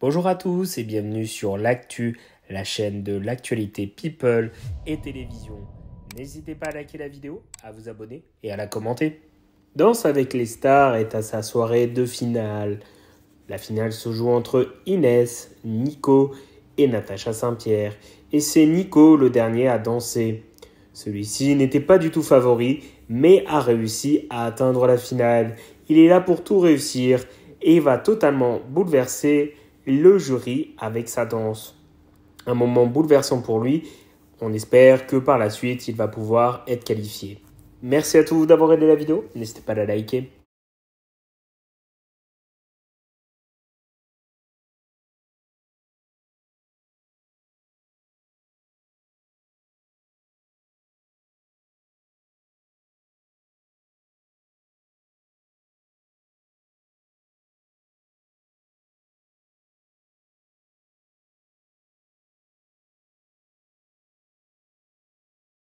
Bonjour à tous et bienvenue sur l'actu, la chaîne de l'actualité people et télévision. N'hésitez pas à liker la vidéo, à vous abonner et à la commenter. Danse avec les stars est à sa soirée de finale. La finale se joue entre Inès, Nico et Natacha Saint-Pierre. Et c'est Nico le dernier à danser. Celui-ci n'était pas du tout favori, mais a réussi à atteindre la finale. Il est là pour tout réussir et va totalement bouleverser le jury avec sa danse. Un moment bouleversant pour lui, on espère que par la suite il va pouvoir être qualifié. Merci à tous d'avoir aidé la vidéo, n'hésitez pas à la liker